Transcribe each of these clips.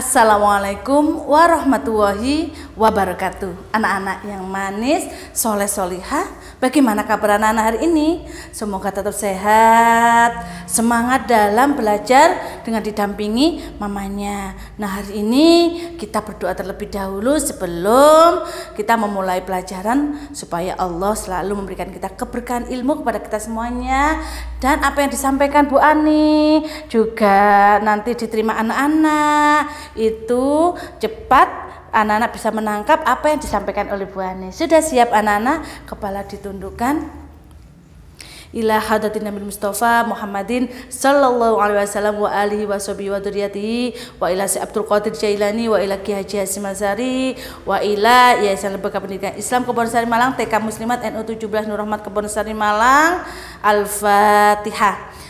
Assalamualaikum warahmatullahi wabarakatuh Anak-anak yang manis, soleh solihah Bagaimana kabar anak-anak hari ini? Semoga tetap sehat Semangat dalam belajar dengan didampingi mamanya Nah hari ini kita berdoa terlebih dahulu sebelum kita memulai pelajaran Supaya Allah selalu memberikan kita keberkahan ilmu kepada kita semuanya Dan apa yang disampaikan Bu Ani juga nanti diterima anak-anak itu cepat anak-anak bisa menangkap apa yang disampaikan oleh Bu Ani. Sudah siap anak-anak, kepala ditundukkan. Ila hadratin Nabi Mustafa Muhammadin sallallahu alaihi wasallam wa alihi wa sahbihi wa dzurriyyatihi wa ila si Abdul Qadir Jailani wa ila Ki Haji Hasim Azhari wa ila Yayasan Lembaga Pendidikan Islam Kebon Sari Malang TK Muslimat NU 17 Nur Rahmat Sari Malang Al-Fatihah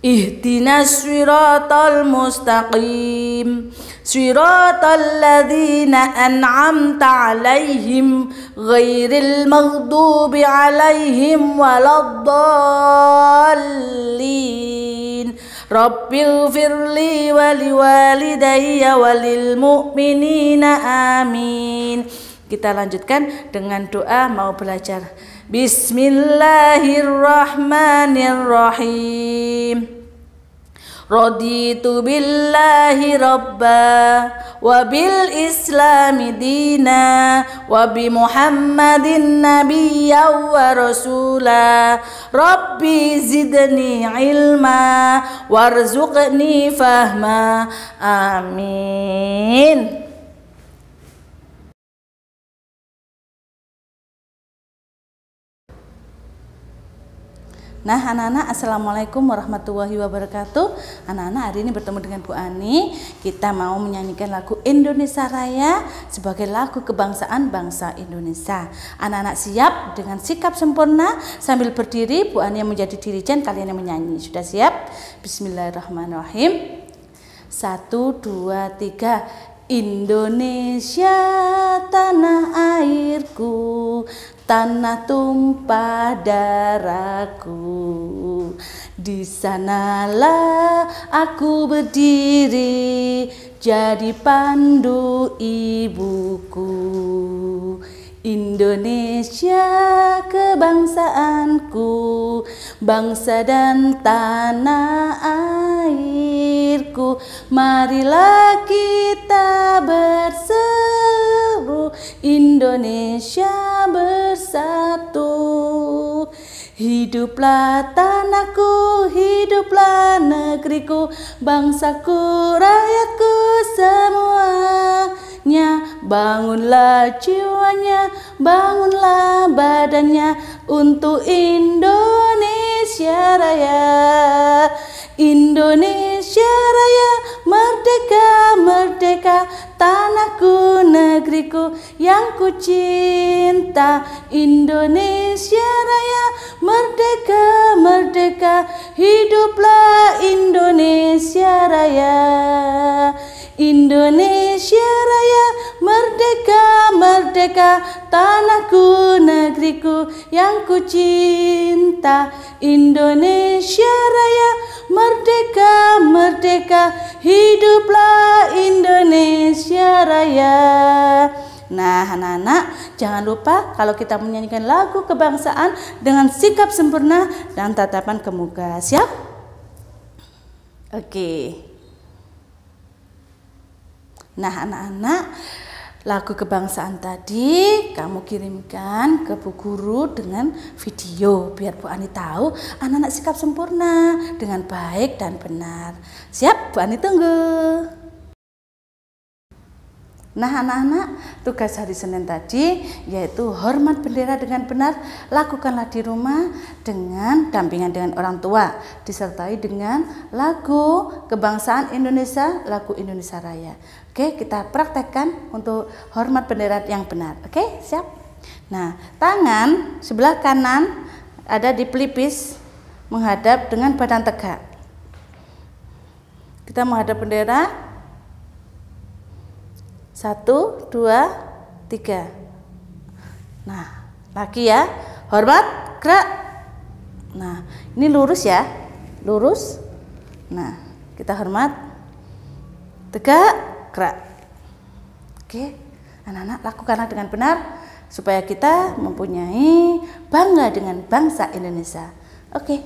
Ihdinas siratal mustaqim Siratal ladhina an'amta alaihim Ghairil maghdubi alaihim waladdallin Rabbil firli waliwalidayya walil mu'minina amin Kita lanjutkan dengan doa mau belajar Bismillahirrahmanirrahim Raditu billahi rabba wa bil islami dina wa bi muhammadin nabiyya wa rasula rabbi zidni ilma warzuqni fahma amin Nah, anak-anak, assalamualaikum warahmatullahi wabarakatuh. Anak-anak, hari ini bertemu dengan Bu Ani. Kita mau menyanyikan lagu Indonesia Raya sebagai lagu kebangsaan bangsa Indonesia. Anak-anak siap dengan sikap sempurna sambil berdiri. Bu Ani yang menjadi dirijen, kalian yang menyanyi. Sudah siap? Bismillahirrahmanirrahim. Satu, dua, tiga. Indonesia tanah airku tanah tumpah daraku, di sanalah aku berdiri jadi pandu ibuku Indonesia kebangsaanku bangsa dan tanah airku marilah kita bersama Indonesia bersatu Hiduplah tanahku, hiduplah negeriku Bangsaku, rakyatku semuanya Bangunlah jiwanya, bangunlah badannya Untuk Indonesia Raya Indonesia Raya, merdeka, merdeka tanahku negeriku yang kucinta Indonesia Raya merdeka merdeka hiduplah Indonesia Raya Indonesia Raya Merdeka, merdeka, tanahku, negeriku yang ku cinta. Indonesia Raya, merdeka, merdeka, hiduplah Indonesia Raya. Nah, anak-anak, jangan lupa kalau kita menyanyikan lagu kebangsaan dengan sikap sempurna dan tatapan kemuka. Siap? Oke. Okay. Nah, anak-anak, lagu kebangsaan tadi kamu kirimkan ke Bu Guru dengan video biar Bu Ani tahu anak-anak sikap sempurna dengan baik dan benar. Siap, Bu Ani tunggu. Nah anak-anak tugas hari Senin tadi yaitu hormat bendera dengan benar lakukanlah di rumah dengan dampingan dengan orang tua disertai dengan lagu kebangsaan Indonesia, lagu Indonesia Raya. Oke, kita praktekkan untuk hormat bendera yang benar. Oke, siap? Nah, tangan sebelah kanan ada di pelipis menghadap dengan badan tegak. Kita menghadap bendera satu, dua, tiga. Nah, lagi ya. Hormat, gerak. Nah, ini lurus ya. Lurus. Nah, kita hormat. Tegak, gerak. Oke, anak-anak lakukanlah dengan benar supaya kita mempunyai bangga dengan bangsa Indonesia. Oke.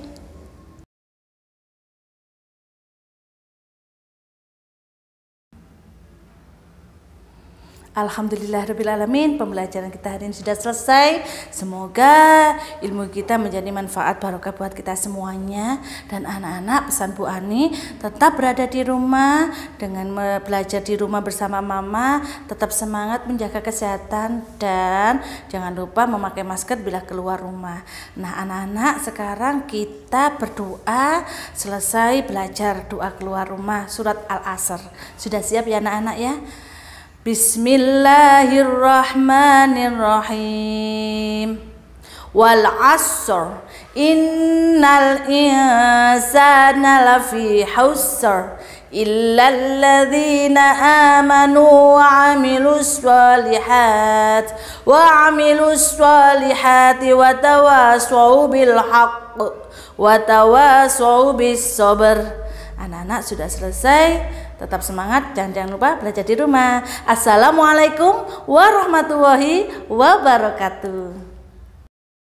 Alhamdulillahirrahmanirrahim Pembelajaran kita hari ini sudah selesai Semoga ilmu kita menjadi manfaat barokah buat kita semuanya Dan anak-anak pesan Bu Ani Tetap berada di rumah Dengan belajar di rumah bersama mama Tetap semangat menjaga kesehatan Dan jangan lupa memakai masker bila keluar rumah Nah anak-anak sekarang kita berdoa Selesai belajar doa keluar rumah Surat Al-Asr Sudah siap ya anak-anak ya بسم الله الرحمن الرحيم والعصر إن الإنسان لفي حسر إلا الذين آمنوا وعملوا الصالحات وعملوا الصالحات وتواصوا بالحق وتواصوا بالصبر Anak-anak sudah selesai Tetap semangat, jangan jangan lupa belajar di rumah. Assalamualaikum warahmatullahi wabarakatuh.